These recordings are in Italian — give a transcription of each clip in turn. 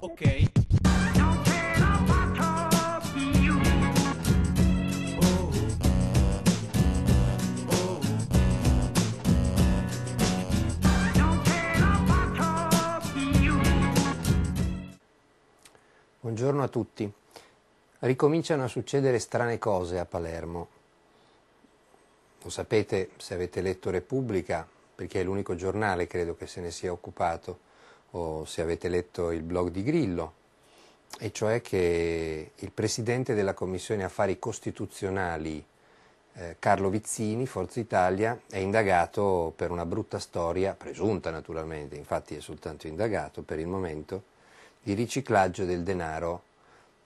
Ok. Buongiorno a tutti. Ricominciano a succedere strane cose a Palermo. Lo sapete se avete letto Repubblica, perché è l'unico giornale credo che se ne sia occupato o se avete letto il blog di Grillo, e cioè che il presidente della Commissione Affari Costituzionali eh, Carlo Vizzini, Forza Italia, è indagato per una brutta storia, presunta naturalmente, infatti è soltanto indagato per il momento, di riciclaggio del denaro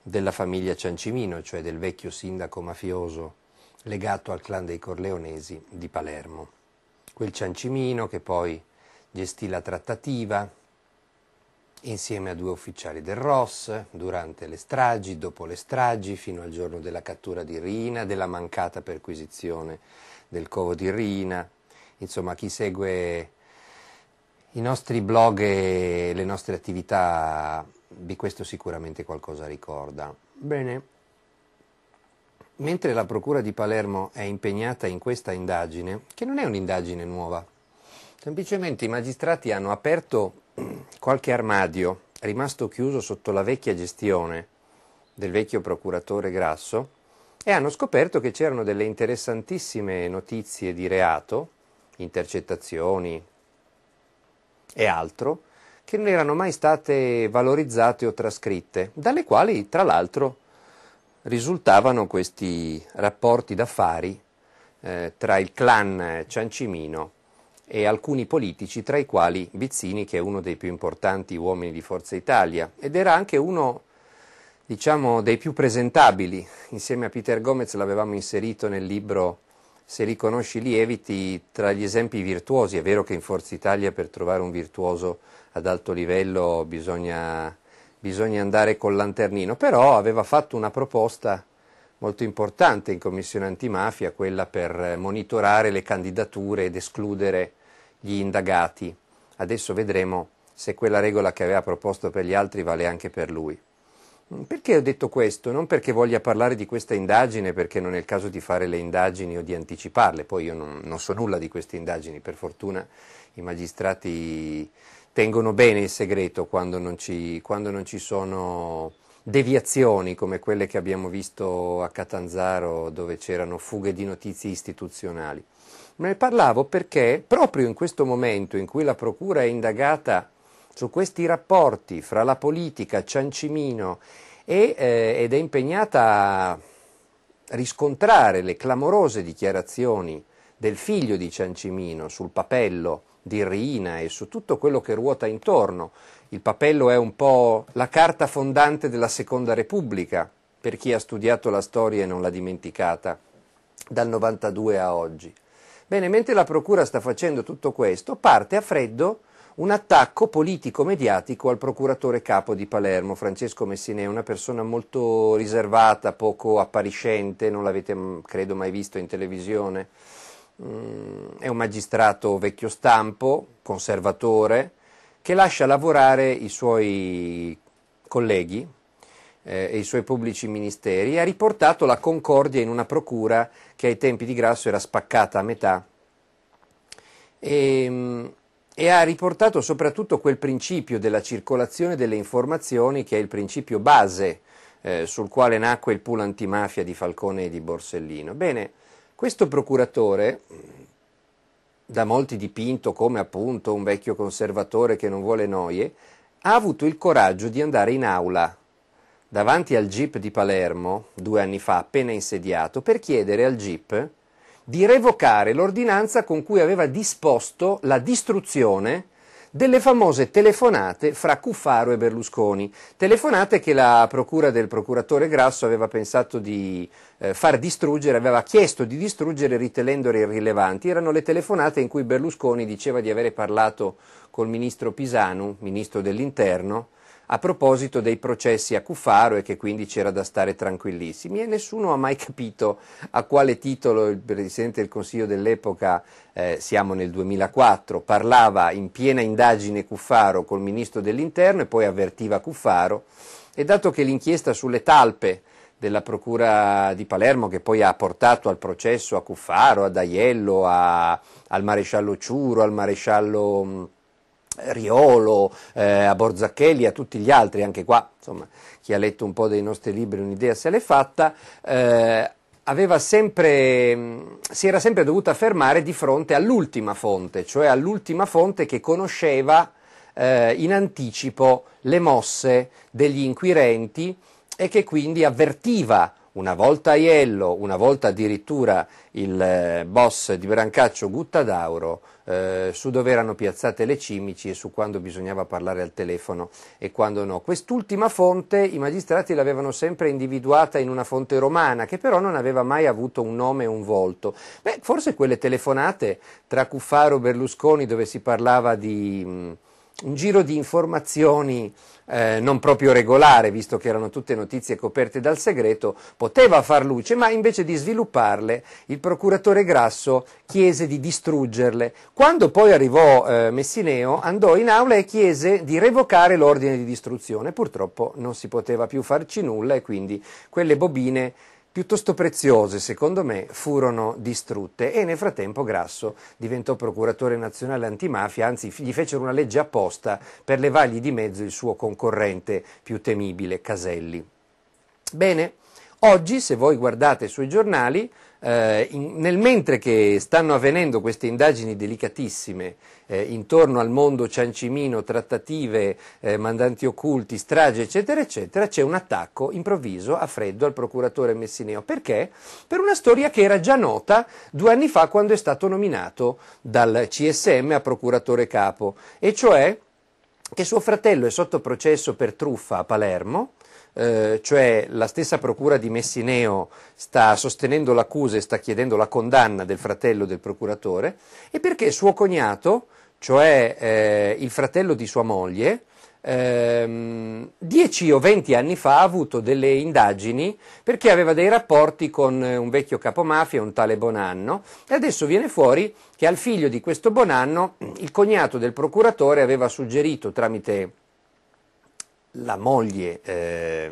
della famiglia Ciancimino, cioè del vecchio sindaco mafioso legato al clan dei Corleonesi di Palermo. Quel Ciancimino che poi gestì la trattativa insieme a due ufficiali del ROS, durante le stragi, dopo le stragi, fino al giorno della cattura di Rina, della mancata perquisizione del covo di Rina. Insomma, chi segue i nostri blog e le nostre attività di questo sicuramente qualcosa ricorda. Bene. Mentre la Procura di Palermo è impegnata in questa indagine, che non è un'indagine nuova, semplicemente i magistrati hanno aperto qualche armadio rimasto chiuso sotto la vecchia gestione del vecchio procuratore Grasso e hanno scoperto che c'erano delle interessantissime notizie di reato, intercettazioni e altro, che non erano mai state valorizzate o trascritte, dalle quali tra l'altro risultavano questi rapporti d'affari eh, tra il clan Ciancimino e alcuni politici, tra i quali Bizzini, che è uno dei più importanti uomini di Forza Italia, ed era anche uno diciamo, dei più presentabili. Insieme a Peter Gomez l'avevamo inserito nel libro Se riconosci lieviti tra gli esempi virtuosi. È vero che in Forza Italia per trovare un virtuoso ad alto livello bisogna, bisogna andare col lanternino, però aveva fatto una proposta molto importante in Commissione antimafia, quella per eh, monitorare le candidature ed escludere gli indagati. Adesso vedremo se quella regola che aveva proposto per gli altri vale anche per lui. Mm, perché ho detto questo? Non perché voglia parlare di questa indagine, perché non è il caso di fare le indagini o di anticiparle, poi io non, non so nulla di queste indagini, per fortuna i magistrati tengono bene il segreto quando non ci, quando non ci sono deviazioni come quelle che abbiamo visto a Catanzaro dove c'erano fughe di notizie istituzionali. Me ne parlavo perché proprio in questo momento in cui la Procura è indagata su questi rapporti fra la politica, Ciancimino e, eh, ed è impegnata a riscontrare le clamorose dichiarazioni del figlio di Ciancimino sul papello di Rina e su tutto quello che ruota intorno. Il Papello è un po' la carta fondante della Seconda Repubblica, per chi ha studiato la storia e non l'ha dimenticata, dal 92 a oggi. Bene, mentre la Procura sta facendo tutto questo, parte a freddo un attacco politico-mediatico al procuratore capo di Palermo, Francesco Messinè, una persona molto riservata, poco appariscente, non l'avete mm, credo mai visto in televisione è un magistrato vecchio stampo, conservatore, che lascia lavorare i suoi colleghi eh, e i suoi pubblici ministeri e ha riportato la Concordia in una procura che ai tempi di Grasso era spaccata a metà e, ehm, e ha riportato soprattutto quel principio della circolazione delle informazioni che è il principio base eh, sul quale nacque il pool antimafia di Falcone e di Borsellino. Bene, questo procuratore, da molti dipinto come appunto un vecchio conservatore che non vuole noie, ha avuto il coraggio di andare in aula davanti al GIP di Palermo, due anni fa appena insediato, per chiedere al GIP di revocare l'ordinanza con cui aveva disposto la distruzione delle famose telefonate fra Cuffaro e Berlusconi, telefonate che la procura del procuratore Grasso aveva pensato di eh, far distruggere, aveva chiesto di distruggere ritenendole irrilevanti, erano le telefonate in cui Berlusconi diceva di avere parlato col ministro Pisanu, ministro dell'interno, a proposito dei processi a Cuffaro e che quindi c'era da stare tranquillissimi e nessuno ha mai capito a quale titolo il Presidente del Consiglio dell'epoca, eh, siamo nel 2004, parlava in piena indagine Cuffaro col Ministro dell'Interno e poi avvertiva Cuffaro e dato che l'inchiesta sulle talpe della Procura di Palermo che poi ha portato al processo a Cuffaro, ad Aiello, a, al Maresciallo Ciuro, al Maresciallo... Riolo, eh, a Borzacchelli, a tutti gli altri, anche qua, insomma, chi ha letto un po' dei nostri libri un'idea se l'è fatta, eh, sempre, si era sempre dovuta fermare di fronte all'ultima fonte, cioè all'ultima fonte che conosceva eh, in anticipo le mosse degli inquirenti e che quindi avvertiva una volta Aiello, una volta addirittura il eh, boss di Brancaccio Guttadauro, eh, su dove erano piazzate le cimici e su quando bisognava parlare al telefono e quando no. Quest'ultima fonte i magistrati l'avevano sempre individuata in una fonte romana che però non aveva mai avuto un nome e un volto. Beh, forse quelle telefonate tra Cuffaro e Berlusconi dove si parlava di mh, mm, un giro di informazioni eh, non proprio regolare, visto che erano tutte notizie coperte dal segreto, poteva far luce, ma invece di svilupparle il procuratore Grasso chiese di distruggerle. Quando poi arrivò eh, Messineo andò in aula e chiese di revocare l'ordine di distruzione, purtroppo non si poteva più farci nulla e quindi quelle bobine piuttosto preziose, secondo me, furono distrutte e nel frattempo Grasso diventò procuratore nazionale antimafia, anzi gli fecero una legge apposta per levargli di mezzo il suo concorrente più temibile, Caselli. Bene, oggi se voi guardate sui giornali eh, in, nel mentre che stanno avvenendo queste indagini delicatissime eh, intorno al mondo Ciancimino, trattative, eh, mandanti occulti, strage, eccetera, eccetera, c'è un attacco improvviso a freddo al procuratore Messineo. Perché? Per una storia che era già nota due anni fa quando è stato nominato dal CSM a procuratore capo, e cioè che suo fratello è sotto processo per truffa a Palermo eh, cioè la stessa procura di Messineo sta sostenendo l'accusa e sta chiedendo la condanna del fratello del procuratore, e perché suo cognato, cioè eh, il fratello di sua moglie, ehm, 10 o 20 anni fa ha avuto delle indagini perché aveva dei rapporti con eh, un vecchio capomafia, un tale Bonanno, e adesso viene fuori che al figlio di questo Bonanno il cognato del procuratore aveva suggerito tramite la moglie eh,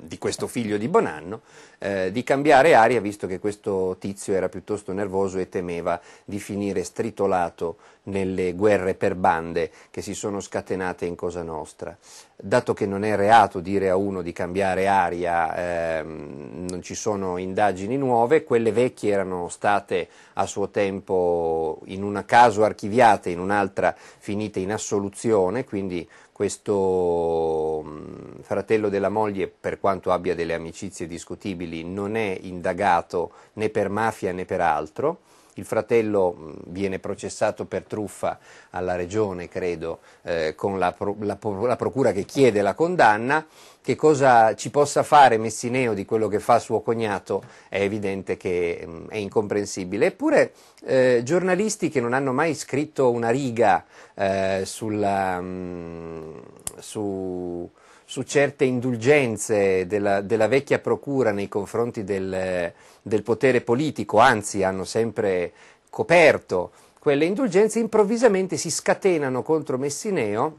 di questo figlio di Bonanno eh, di cambiare aria visto che questo tizio era piuttosto nervoso e temeva di finire stritolato nelle guerre per bande che si sono scatenate in Cosa Nostra. Dato che non è reato dire a uno di cambiare aria, eh, non ci sono indagini nuove, quelle vecchie erano state a suo tempo in un caso archiviate, in un'altra finite in assoluzione, quindi questo mm, fratello della moglie, per quanto abbia delle amicizie discutibili, non è indagato né per mafia né per altro il fratello mm, viene processato per truffa alla regione, credo, eh, con la, pro, la, la, procura che chiede la condanna. Che cosa ci possa fare Messineo di quello che fa suo cognato è evidente che mh, mm, è incomprensibile. Eppure eh, giornalisti che non hanno mai scritto una riga eh, sulla, mh, mm, su, su certe indulgenze della, della, vecchia procura nei confronti del, del potere politico, anzi hanno sempre coperto quelle indulgenze, improvvisamente si scatenano contro Messineo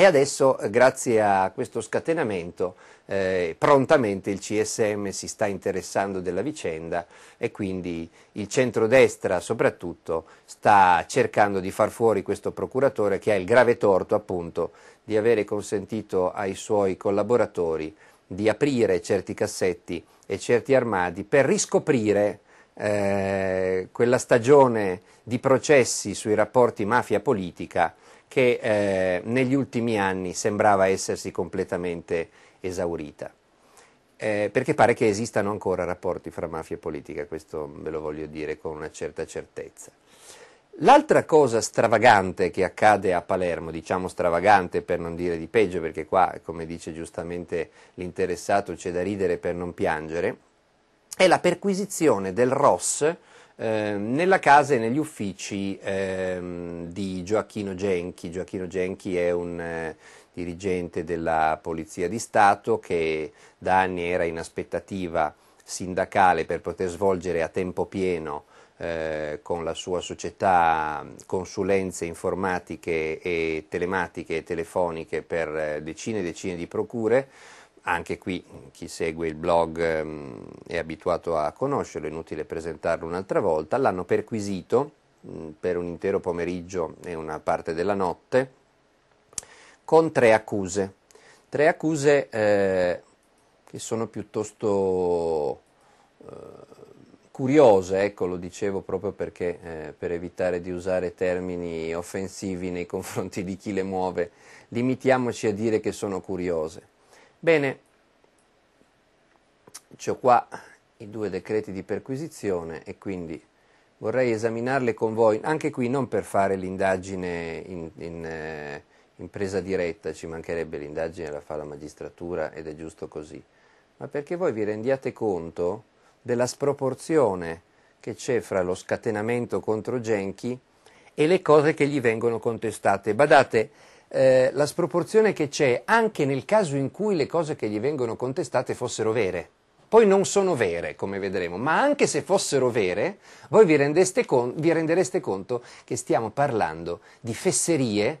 e adesso, eh, grazie a questo scatenamento, eh, prontamente il CSM si sta interessando della vicenda e quindi il centrodestra soprattutto sta cercando di far fuori questo procuratore che ha il grave torto appunto di avere consentito ai suoi collaboratori di aprire certi cassetti e certi armadi per riscoprire eh, quella stagione di processi sui rapporti mafia-politica che eh, negli ultimi anni sembrava essersi completamente esaurita. Eh, perché pare che esistano ancora rapporti fra mafia e politica, questo ve lo voglio dire con una certa certezza. L'altra cosa stravagante che accade a Palermo, diciamo stravagante per non dire di peggio, perché qua, come dice giustamente l'interessato, c'è da ridere per non piangere, è la perquisizione del ROS Ehm, nella casa e negli uffici ehm, di Gioacchino Genchi. Gioacchino Genchi è un eh, dirigente della Polizia di Stato che da anni era in aspettativa sindacale per poter svolgere a tempo pieno eh, con la sua società consulenze informatiche e telematiche e telefoniche per eh, decine e decine di procure anche qui chi segue il blog ehm, è abituato a conoscerlo, è inutile presentarlo un'altra volta, l'hanno perquisito mh, mm, per un intero pomeriggio e una parte della notte con tre accuse, tre accuse eh, che sono piuttosto eh, curiose, ecco lo dicevo proprio perché eh, per evitare di usare termini offensivi nei confronti di chi le muove, limitiamoci a dire che sono curiose Bene, ho qua i due decreti di perquisizione e quindi vorrei esaminarli con voi, anche qui non per fare l'indagine in, in, eh, in presa diretta, ci mancherebbe l'indagine, la fa la magistratura ed è giusto così, ma perché voi vi rendiate conto della sproporzione che c'è fra lo scatenamento contro Genchi e le cose che gli vengono contestate. Badate, eh, la sproporzione che c'è anche nel caso in cui le cose che gli vengono contestate fossero vere. Poi non sono vere, come vedremo, ma anche se fossero vere, voi vi, con- vi rendereste conto che stiamo parlando di fesserie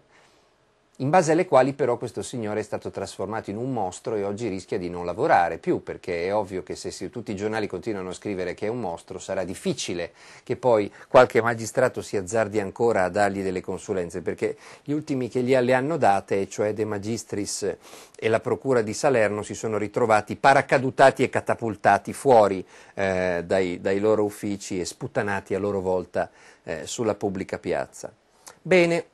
in base alle quali però questo signore è stato trasformato in un mostro e oggi rischia di non lavorare più, perché è ovvio che se, tutti i giornali continuano a scrivere che è un mostro sarà difficile che poi qualche magistrato si azzardi ancora a dargli delle consulenze, perché gli ultimi che gli, le hanno date, cioè De Magistris e la Procura di Salerno, si sono ritrovati paracadutati e catapultati fuori eh, dai, dai, loro uffici e sputtanati a loro volta eh, sulla pubblica piazza. Bene.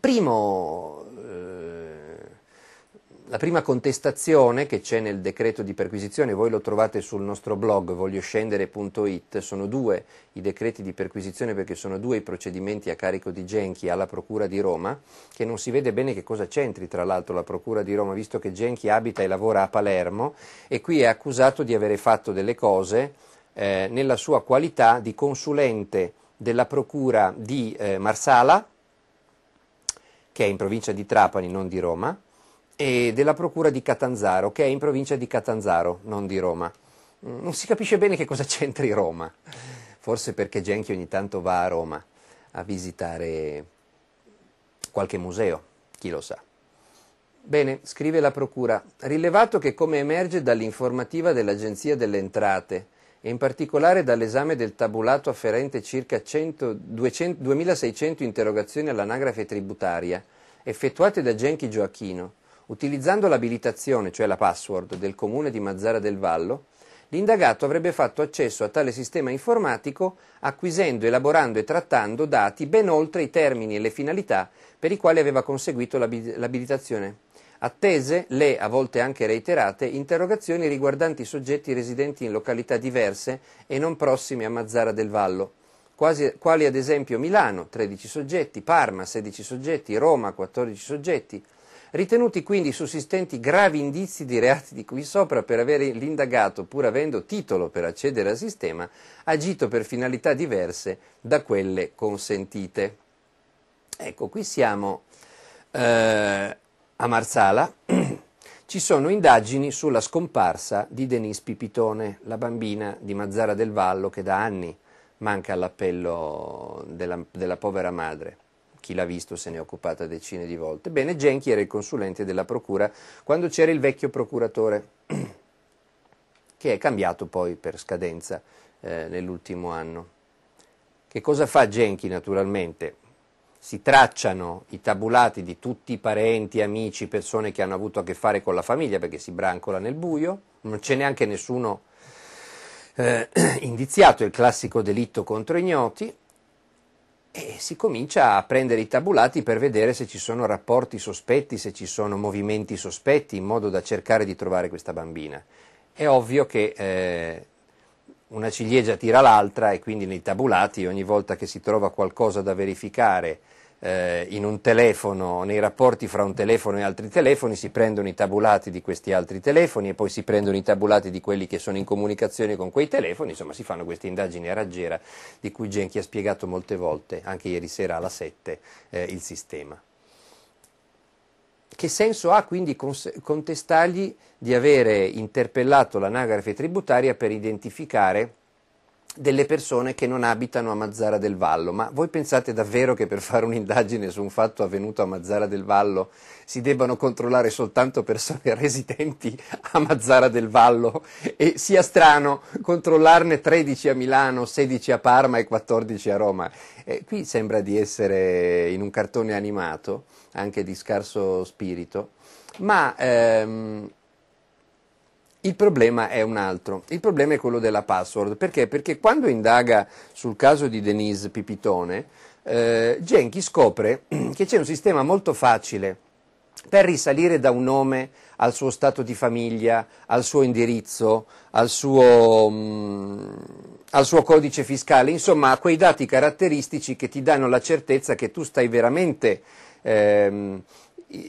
Primo, eh, la prima contestazione che c'è nel decreto di perquisizione, voi lo trovate sul nostro blog voglioscendere.it, sono due i decreti di perquisizione perché sono due i procedimenti a carico di Genchi alla Procura di Roma, che non si vede bene che cosa c'entri tra l'altro la Procura di Roma, visto che Genchi abita e lavora a Palermo e qui è accusato di avere fatto delle cose eh, nella sua qualità di consulente della Procura di eh, Marsala, che è in provincia di Trapani, non di Roma, e della procura di Catanzaro, che è in provincia di Catanzaro, non di Roma. Mm, non si capisce bene che cosa c'entri Roma, forse perché Genchi ogni tanto va a Roma a visitare qualche museo, chi lo sa. Bene, scrive la Procura, rilevato che come emerge dall'informativa dell'Agenzia delle Entrate, e in particolare dall'esame del tabulato afferente circa 100, 200, 2600 interrogazioni all'anagrafe tributaria effettuate da Genchi Gioacchino, utilizzando l'abilitazione, cioè la password, del comune di Mazzara del Vallo, l'indagato avrebbe fatto accesso a tale sistema informatico acquisendo, elaborando e trattando dati ben oltre i termini e le finalità per i quali aveva conseguito l'abilitazione attese le, a volte anche reiterate, interrogazioni riguardanti soggetti residenti in località diverse e non prossime a Mazzara del Vallo, quasi, quali ad esempio Milano 13 soggetti, Parma 16 soggetti, Roma 14 soggetti, ritenuti quindi sussistenti gravi indizi di reati di cui sopra per avere l'indagato, pur avendo titolo per accedere al sistema, agito per finalità diverse da quelle consentite. Ecco, qui siamo eh, a Marsala ci sono indagini sulla scomparsa di Denise Pipitone, la bambina di Mazzara del Vallo che da anni manca all'appello della, della povera madre chi l'ha visto se ne è occupata decine di volte. Bene, Genchi era il consulente della procura quando c'era il vecchio procuratore, che è cambiato poi per scadenza eh, nell'ultimo anno. Che cosa fa Genchi naturalmente? si tracciano i tabulati di tutti i parenti, amici, persone che hanno avuto a che fare con la famiglia perché si brancola nel buio, non c'è neanche nessuno eh, indiziato, il classico delitto contro ignoti, e si comincia a prendere i tabulati per vedere se ci sono rapporti sospetti, se ci sono movimenti sospetti, in modo da cercare di trovare questa bambina. È ovvio che eh, una ciliegia tira l'altra e quindi nei tabulati ogni volta che si trova qualcosa da verificare, eh, in un telefono, nei rapporti fra un telefono e altri telefoni, si prendono i tabulati di questi altri telefoni e poi si prendono i tabulati di quelli che sono in comunicazione con quei telefoni, insomma si fanno queste indagini a raggiera di cui Genchi ha spiegato molte volte, anche ieri sera alla 7, eh, il sistema. Che senso ha quindi contestargli di avere interpellato l'anagrafe tributaria per identificare delle persone che non abitano a Mazzara del Vallo. Ma voi pensate davvero che per fare un'indagine su un fatto avvenuto a Mazzara del Vallo si debbano controllare soltanto persone residenti a Mazzara del Vallo e sia strano controllarne 13 a Milano, 16 a Parma e 14 a Roma? Eh, qui sembra di essere in un cartone animato, anche di scarso spirito, ma ehm, il problema è un altro, il problema è quello della password, perché? Perché quando indaga sul caso di Denise Pipitone, eh, Genchi scopre che c'è un sistema molto facile per risalire da un nome al suo stato di famiglia, al suo indirizzo, al suo, mh, mm, al suo codice fiscale, insomma a quei dati caratteristici che ti danno la certezza che tu stai veramente... Ehm,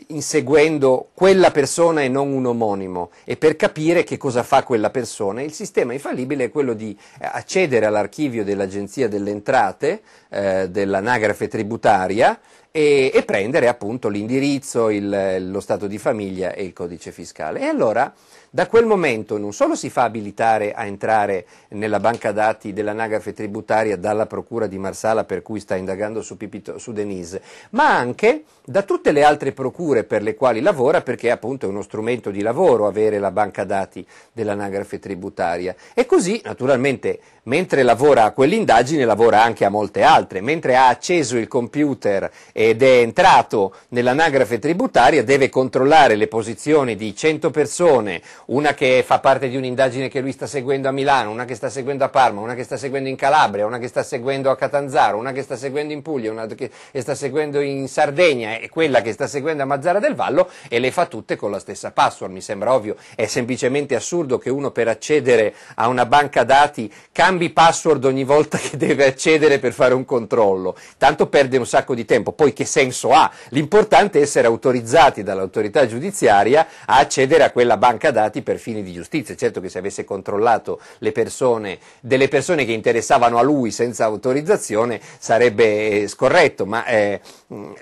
inseguendo quella persona e non un omonimo e per capire che cosa fa quella persona. Il sistema infallibile è quello di eh, accedere all'archivio dell'Agenzia delle Entrate, eh, dell'anagrafe tributaria e, e prendere appunto l'indirizzo, il, lo stato di famiglia e il codice fiscale. E allora da quel momento non solo si fa abilitare a entrare nella banca dati dell'anagrafe tributaria dalla procura di Marsala per cui sta indagando su, Pipito, su Denise, ma anche da tutte le altre procure per le quali lavora perché appunto è uno strumento di lavoro avere la banca dati dell'anagrafe tributaria. E così naturalmente mentre lavora a quell'indagine lavora anche a molte altre, mentre ha acceso il computer ed è entrato nell'anagrafe tributaria deve controllare le posizioni di 100 persone una che fa parte di un'indagine che lui sta seguendo a Milano, una che sta seguendo a Parma, una che sta seguendo in Calabria, una che sta seguendo a Catanzaro, una che sta seguendo in Puglia, una che sta seguendo in Sardegna e quella che sta seguendo a Mazzara del Vallo e le fa tutte con la stessa password, mi sembra ovvio, è semplicemente assurdo che uno per accedere a una banca dati cambi password ogni volta che deve accedere per fare un controllo, tanto perde un sacco di tempo, poi che senso ha? L'importante è essere autorizzati dall'autorità giudiziaria a accedere a quella banca dati controllati per fini di giustizia. Certo che se avesse controllato persone, delle persone che interessavano a lui senza autorizzazione sarebbe eh, scorretto, ma eh,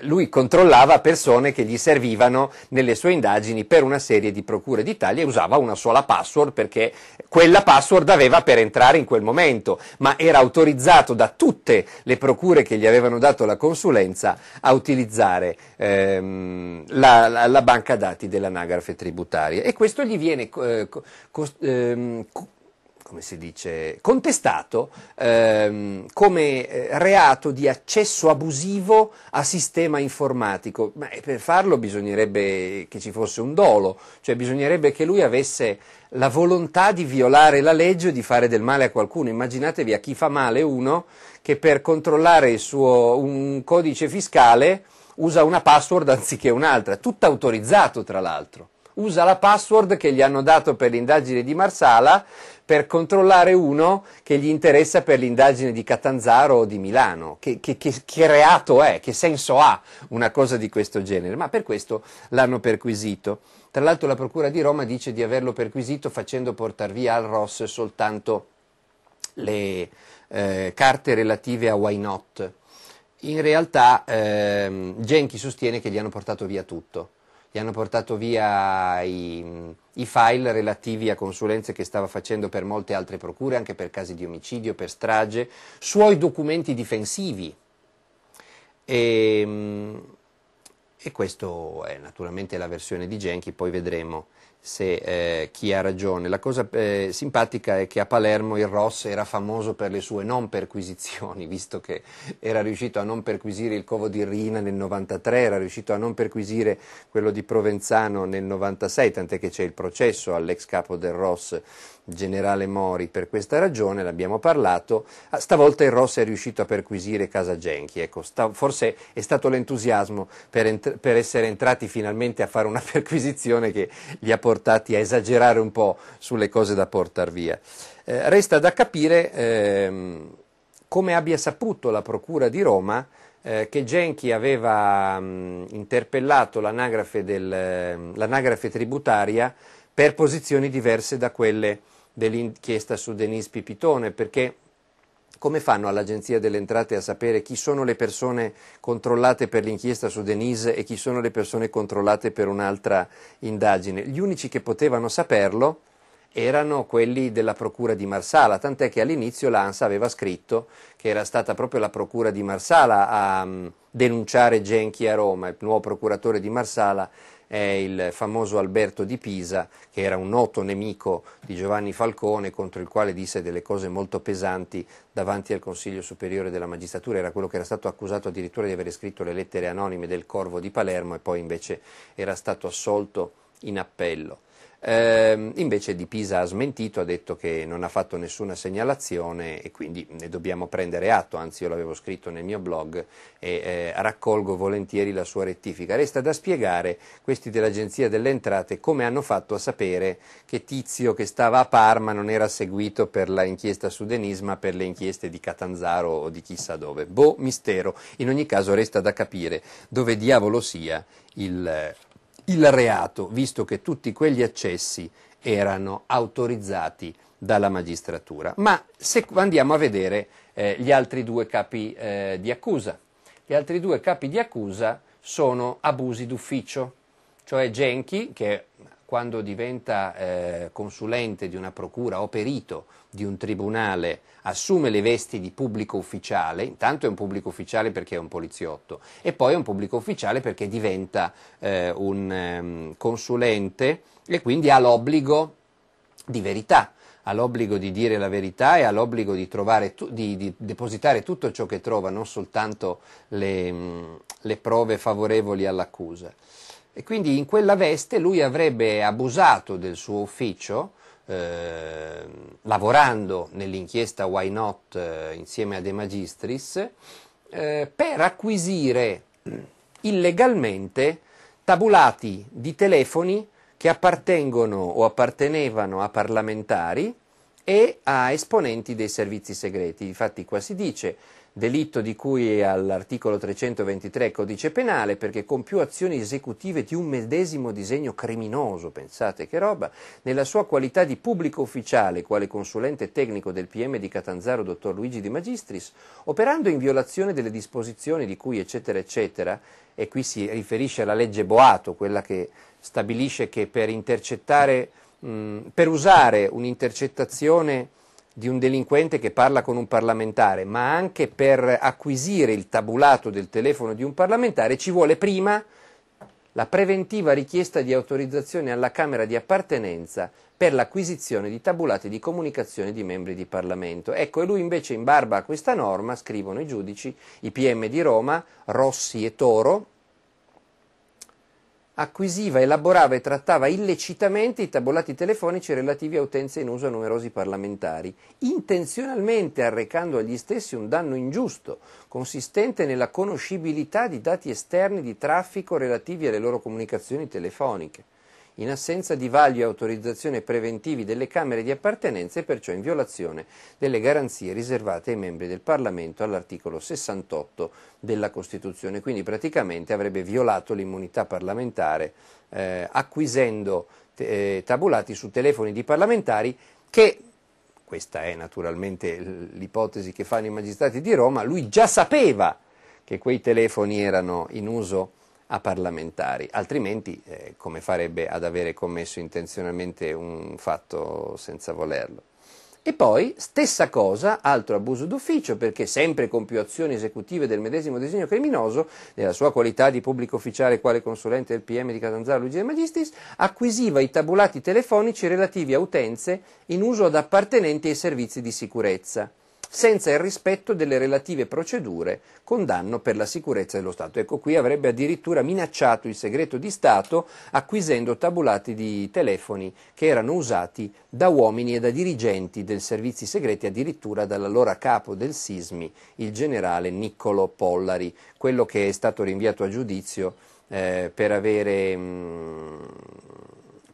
lui controllava persone che gli servivano nelle sue indagini per una serie di procure d'Italia e usava una sola password perché quella password aveva per entrare in quel momento, ma era autorizzato da tutte le procure che gli avevano dato la consulenza a utilizzare ehm, la, la, la banca dati dell'anagrafe tributaria e questo gli viene eh, cost, ehm, come si dice, contestato ehm, come eh, reato di accesso abusivo a sistema informatico. Ma eh, per farlo bisognerebbe che ci fosse un dolo, cioè bisognerebbe che lui avesse la volontà di violare la legge e di fare del male a qualcuno. Immaginatevi a chi fa male uno che per controllare suo, un codice fiscale usa una password anziché un'altra, tutto autorizzato tra l'altro usa la password che gli hanno dato per l'indagine di Marsala per controllare uno che gli interessa per l'indagine di Catanzaro o di Milano. Che, che, che, che, reato è? Che senso ha una cosa di questo genere? Ma per questo l'hanno perquisito. Tra l'altro la Procura di Roma dice di averlo perquisito facendo portare via al Ross soltanto le eh, carte relative a Why Not. In realtà ehm, Genchi sostiene che gli hanno portato via tutto gli hanno portato via i, i, file relativi a consulenze che stava facendo per molte altre procure, anche per casi di omicidio, per strage, suoi documenti difensivi. Ehm, e, e questa è naturalmente la versione di Genki, poi vedremo se eh, chi ha ragione. La cosa eh, simpatica è che a Palermo il Ross era famoso per le sue non perquisizioni, visto che era riuscito a non perquisire il covo di Rina nel 93, era riuscito a non perquisire quello di Provenzano nel 96, tant'è che c'è il processo all'ex capo del Ross generale Mori per questa ragione, l'abbiamo parlato, ah, stavolta il Ross è riuscito a perquisire Casa Genchi, ecco, sta, forse è stato l'entusiasmo per, ent- per, essere entrati finalmente a fare una perquisizione che li ha portati a esagerare un po' sulle cose da portare via. Eh, resta da capire ehm, come abbia saputo la Procura di Roma eh, che Genchi aveva mh, interpellato l'anagrafe, del, ehm, l'anagrafe tributaria per posizioni diverse da quelle dell'inchiesta su Denise Pipitone, perché come fanno all'Agenzia delle Entrate a sapere chi sono le persone controllate per l'inchiesta su Denise e chi sono le persone controllate per un'altra indagine? Gli unici che potevano saperlo erano quelli della Procura di Marsala, tant'è che all'inizio l'ANSA aveva scritto che era stata proprio la Procura di Marsala a mm, denunciare Genchi a Roma, il nuovo procuratore di Marsala è il famoso Alberto di Pisa, che era un noto nemico di Giovanni Falcone, contro il quale disse delle cose molto pesanti davanti al Consiglio Superiore della Magistratura, era quello che era stato accusato addirittura di aver scritto le lettere anonime del Corvo di Palermo e poi invece era stato assolto in appello. Eh, invece di Pisa ha smentito, ha detto che non ha fatto nessuna segnalazione e quindi ne dobbiamo prendere atto, anzi io l'avevo scritto nel mio blog e eh, raccolgo volentieri la sua rettifica. Resta da spiegare questi dell'Agenzia delle Entrate come hanno fatto a sapere che Tizio che stava a Parma non era seguito per l'inchiesta su Denis ma per le inchieste di Catanzaro o di chissà dove. Boh, mistero. In ogni caso resta da capire dove diavolo sia il eh, il reato, visto che tutti quegli accessi erano autorizzati dalla magistratura. Ma se andiamo a vedere eh, gli altri due capi eh, di accusa, gli altri due capi di accusa sono abusi d'ufficio, cioè Genchi, che quando diventa eh, consulente di una procura o perito di un tribunale, assume le vesti di pubblico ufficiale, intanto è un pubblico ufficiale perché è un poliziotto e poi è un pubblico ufficiale perché diventa eh, un um, consulente e quindi ha l'obbligo di verità ha l'obbligo di dire la verità e ha l'obbligo di, trovare, di, di depositare tutto ciò che trova, non soltanto le, mm, le prove favorevoli all'accusa e quindi in quella veste lui avrebbe abusato del suo ufficio, eh, lavorando nell'inchiesta Why Not eh, insieme a De Magistris, eh, per acquisire illegalmente tabulati di telefoni che appartengono o appartenevano a parlamentari e a esponenti dei servizi segreti. Infatti qua si dice delitto di cui all'articolo 323 codice penale perché con più azioni esecutive di un medesimo disegno criminoso, pensate che roba, nella sua qualità di pubblico ufficiale, quale consulente tecnico del PM di Catanzaro, dottor Luigi Di Magistris, operando in violazione delle disposizioni di cui eccetera eccetera, e qui si riferisce alla legge Boato, quella che stabilisce che per, mh, per usare un'intercettazione di un delinquente che parla con un parlamentare, ma anche per acquisire il tabulato del telefono di un parlamentare ci vuole prima la preventiva richiesta di autorizzazione alla Camera di appartenenza per l'acquisizione di tabulati di comunicazione di membri di Parlamento. Ecco, e lui invece in barba a questa norma, scrivono i giudici, i PM di Roma, Rossi e Toro, acquisiva, elaborava e trattava illecitamente i tabulati telefonici relativi a utenze in uso a numerosi parlamentari, intenzionalmente arrecando agli stessi un danno ingiusto, consistente nella conoscibilità di dati esterni di traffico relativi alle loro comunicazioni telefoniche in assenza di valio e autorizzazione preventivi delle Camere di appartenenza e perciò in violazione delle garanzie riservate ai membri del Parlamento all'articolo 68 della Costituzione. Quindi praticamente avrebbe violato l'immunità parlamentare eh, acquisendo eh, tabulati su telefoni di parlamentari che questa è naturalmente l'ipotesi che fanno i magistrati di Roma, lui già sapeva che quei telefoni erano in uso a parlamentari, altrimenti eh, come farebbe ad avere commesso intenzionalmente un fatto senza volerlo. E poi, stessa cosa, altro abuso d'ufficio, perché sempre con più azioni esecutive del medesimo disegno criminoso, nella sua qualità di pubblico ufficiale quale consulente del PM di Catanzaro Luigi De Magistris, acquisiva i tabulati telefonici relativi a utenze in uso ad appartenenti ai servizi di sicurezza senza il rispetto delle relative procedure con danno per la sicurezza dello Stato. Ecco, qui avrebbe addirittura minacciato il segreto di Stato acquisendo tabulati di telefoni che erano usati da uomini e da dirigenti del servizi segreti, addirittura dall'allora capo del SISMI, il generale Niccolo Pollari, quello che è stato rinviato a giudizio eh, per avere... Mh, mm,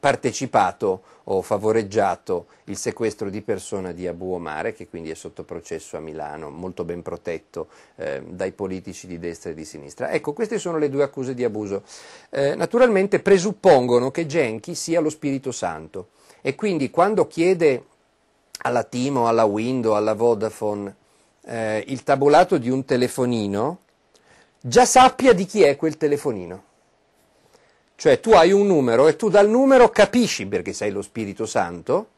partecipato o favoreggiato il sequestro di persona di Abu Omar, che quindi è sotto processo a Milano, molto ben protetto eh, dai politici di destra e di sinistra. Ecco, queste sono le due accuse di abuso. Eh, naturalmente presuppongono che Genchi sia lo Spirito Santo e quindi quando chiede alla Timo, alla Window, alla Vodafone eh, il tabulato di un telefonino, già sappia di chi è quel telefonino. Cioè tu hai un numero e tu dal numero capisci, perché sei lo Spirito Santo,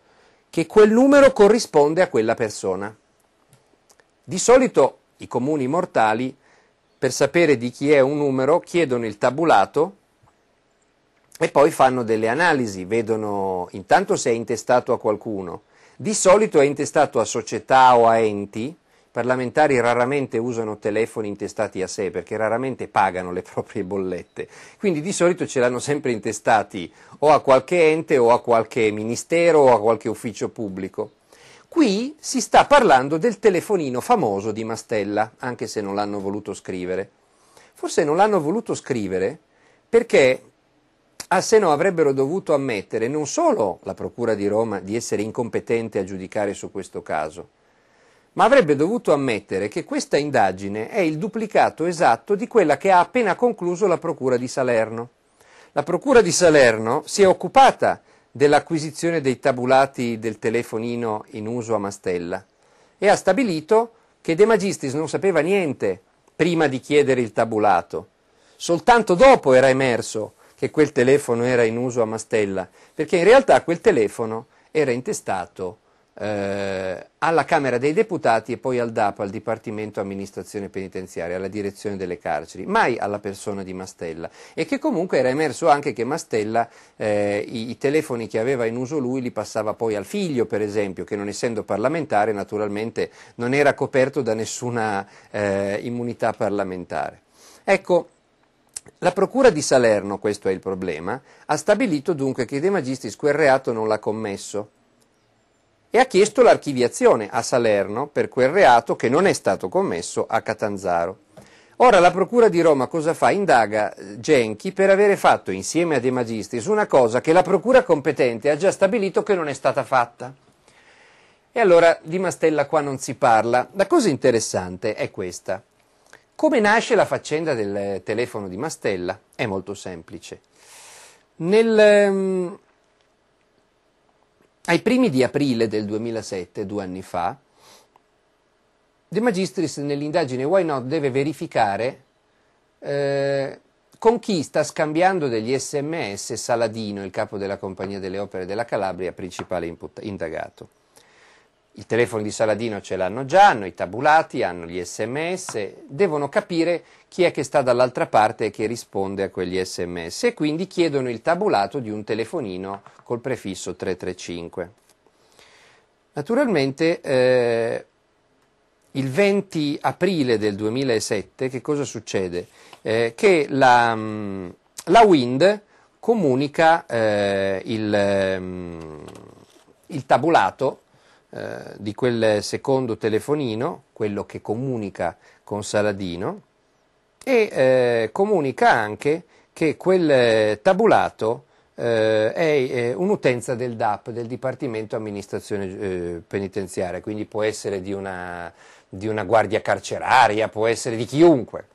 che quel numero corrisponde a quella persona. Di solito i comuni mortali, per sapere di chi è un numero, chiedono il tabulato e poi fanno delle analisi, vedono intanto se è intestato a qualcuno. Di solito è intestato a società o a enti, parlamentari raramente usano telefoni intestati a sé perché raramente pagano le proprie bollette, quindi di solito ce l'hanno sempre intestati o a qualche ente o a qualche ministero o a qualche ufficio pubblico. Qui si sta parlando del telefonino famoso di Mastella, anche se non l'hanno voluto scrivere. Forse non l'hanno voluto scrivere perché Ah, se no avrebbero dovuto ammettere non solo la Procura di Roma di essere incompetente a giudicare su questo caso, ma avrebbe dovuto ammettere che questa indagine è il duplicato esatto di quella che ha appena concluso la Procura di Salerno. La Procura di Salerno si è occupata dell'acquisizione dei tabulati del telefonino in uso a Mastella e ha stabilito che De Magistris non sapeva niente prima di chiedere il tabulato. Soltanto dopo era emerso che quel telefono era in uso a Mastella, perché in realtà quel telefono era intestato eh, alla Camera dei Deputati e poi al DAP, al Dipartimento Amministrazione Penitenziaria, alla direzione delle carceri, mai alla persona di Mastella e che comunque era emerso anche che Mastella eh, i, i, telefoni che aveva in uso lui li passava poi al figlio, per esempio, che non essendo parlamentare naturalmente non era coperto da nessuna eh, immunità parlamentare. Ecco, la Procura di Salerno, questo è il problema, ha stabilito dunque che De Magistris quel reato non l'ha commesso e ha chiesto l'archiviazione a Salerno per quel reato che non è stato commesso a Catanzaro. Ora la Procura di Roma cosa fa? Indaga eh, Genchi per avere fatto insieme a De Magistris una cosa che la Procura competente ha già stabilito che non è stata fatta. E allora di Mastella qua non si parla. La cosa interessante è questa. Come nasce la faccenda del eh, telefono di Mastella? È molto semplice. Nel, ehm, ai primi di aprile del 2007, due anni fa, De Magistris nell'indagine Why Not deve verificare eh, con chi sta scambiando degli sms Saladino, il capo della Compagnia delle Opere della Calabria, principale imput- indagato. I telefoni di Saladino ce l'hanno già, hanno i tabulati, hanno gli sms, devono capire chi è che sta dall'altra parte e che risponde a quegli sms e quindi chiedono il tabulato di un telefonino col prefisso 335. Naturalmente eh, il 20 aprile del 2007 che cosa succede? Eh, che la, mm, la, Wind comunica eh, il, mm, il tabulato eh, di quel secondo telefonino, quello che comunica con Saladino, e eh, comunica anche che quel eh, tabulato eh, è, è eh, un'utenza del DAP, del Dipartimento Amministrazione Penitenziaria, quindi può essere di una, di una guardia carceraria, può essere di chiunque.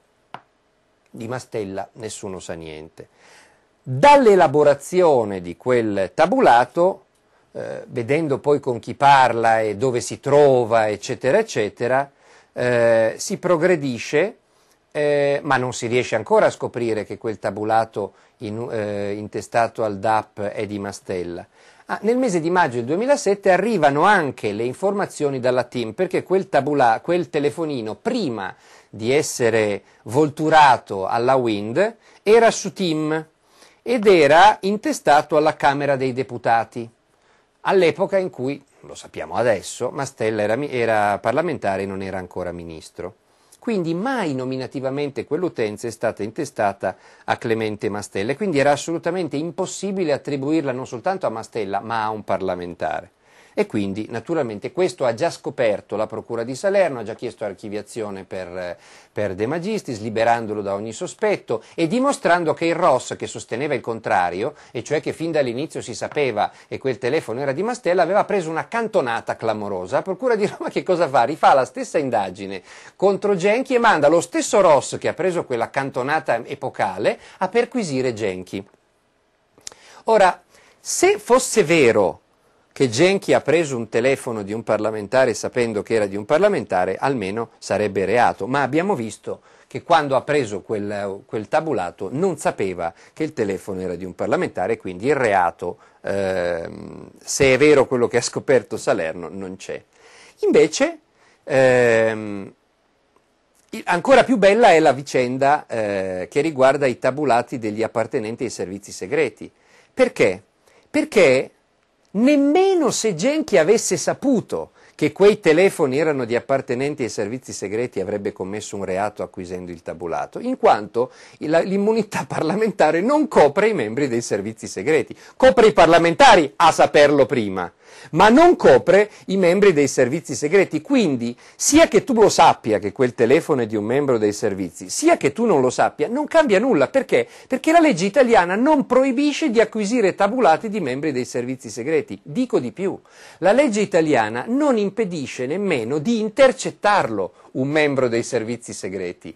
Di Mastella nessuno sa niente. Dall'elaborazione di quel tabulato eh, vedendo poi con chi parla e dove si trova, eccetera, eccetera, eh, si progredisce, eh, ma non si riesce ancora a scoprire che quel tabulato in, eh, intestato al DAP è di Mastella. Ah, nel mese di maggio del 2007 arrivano anche le informazioni dalla team perché quel, tabula, quel telefonino prima di essere volturato alla Wind era su team ed era intestato alla Camera dei Deputati all'epoca in cui, lo sappiamo adesso, Mastella era, era parlamentare e non era ancora ministro. Quindi mai nominativamente quell'utenza è stata intestata a Clemente Mastella e quindi era assolutamente impossibile attribuirla non soltanto a Mastella ma a un parlamentare. E quindi naturalmente questo ha già scoperto la Procura di Salerno, ha già chiesto archiviazione per, per De Magistris, liberandolo da ogni sospetto e dimostrando che il Ross, che sosteneva il contrario, e cioè che fin dall'inizio si sapeva e quel telefono era di Mastella, aveva preso una cantonata clamorosa. La Procura di Roma che cosa fa? Rifà la stessa indagine contro Genchi e manda lo stesso Ross che ha preso quella cantonata epocale a perquisire Genchi. Ora, se fosse vero che Genchi ha preso un telefono di un parlamentare sapendo che era di un parlamentare, almeno sarebbe reato. Ma abbiamo visto che quando ha preso quel, quel tabulato non sapeva che il telefono era di un parlamentare, quindi il reato, ehm, se è vero quello che ha scoperto Salerno, non c'è. Invece, ehm, ancora più bella è la vicenda eh, che riguarda i tabulati degli appartenenti ai servizi segreti. Perché? Perché nemmeno se Genchi avesse saputo che quei telefoni erano di appartenenti ai servizi segreti avrebbe commesso un reato acquisendo il tabulato, in quanto l'immunità parlamentare non copre i membri dei servizi segreti, copre i parlamentari a saperlo prima, ma non copre i membri dei servizi segreti. Quindi, sia che tu lo sappia che quel telefono è di un membro dei servizi, sia che tu non lo sappia, non cambia nulla. Perché? Perché la legge italiana non proibisce di acquisire tabulati di membri dei servizi segreti. Dico di più, la legge italiana non impedisce nemmeno di intercettarlo un membro dei servizi segreti.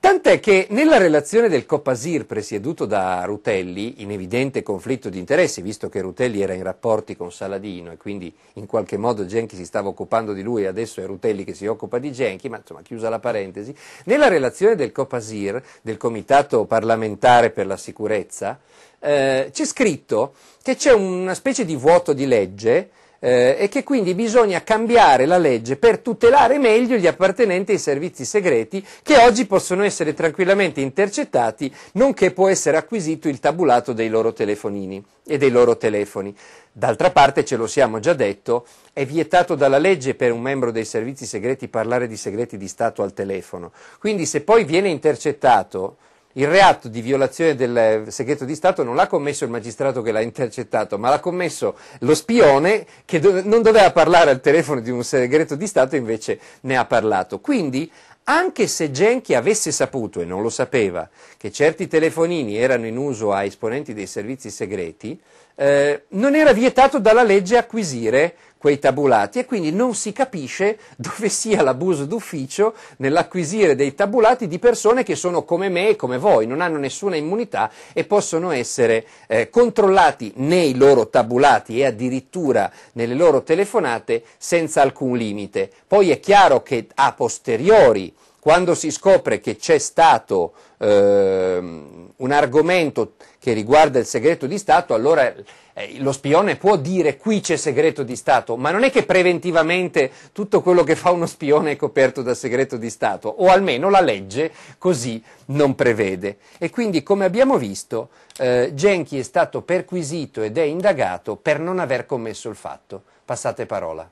Tant'è che nella relazione del Copasir presieduto da Rutelli, in evidente conflitto di interessi, visto che Rutelli era in rapporti con Saladino e quindi in qualche modo Genchi si stava occupando di lui e adesso è Rutelli che si occupa di Genchi, ma insomma chiusa la parentesi, nella relazione del Copasir, del Comitato parlamentare per la sicurezza, eh, c'è scritto che c'è una specie di vuoto di legge eh, e che quindi bisogna cambiare la legge per tutelare meglio gli appartenenti ai servizi segreti che oggi possono essere tranquillamente intercettati, nonché può essere acquisito il tabulato dei loro telefonini e dei loro telefoni. D'altra parte, ce lo siamo già detto, è vietato dalla legge per un membro dei servizi segreti parlare di segreti di Stato al telefono. Quindi se poi viene intercettato il reato di violazione del segreto di Stato non l'ha commesso il magistrato che l'ha intercettato, ma l'ha commesso lo spione che do- non doveva parlare al telefono di un segreto di Stato e invece ne ha parlato. Quindi, anche se Genchi avesse saputo, e non lo sapeva, che certi telefonini erano in uso a esponenti dei servizi segreti, eh, non era vietato dalla legge acquisire quei tabulati e quindi non si capisce dove sia l'abuso d'ufficio nell'acquisire dei tabulati di persone che sono come me e come voi, non hanno nessuna immunità e possono essere eh, controllati nei loro tabulati e addirittura nelle loro telefonate senza alcun limite. Poi è chiaro che a posteriori quando si scopre che c'è stato eh, un argomento che riguarda il segreto di Stato, allora eh, lo spione può dire qui c'è segreto di Stato, ma non è che preventivamente tutto quello che fa uno spione è coperto da segreto di Stato, o almeno la legge così non prevede. E quindi, come abbiamo visto, eh, Genchi è stato perquisito ed è indagato per non aver commesso il fatto. Passate parola.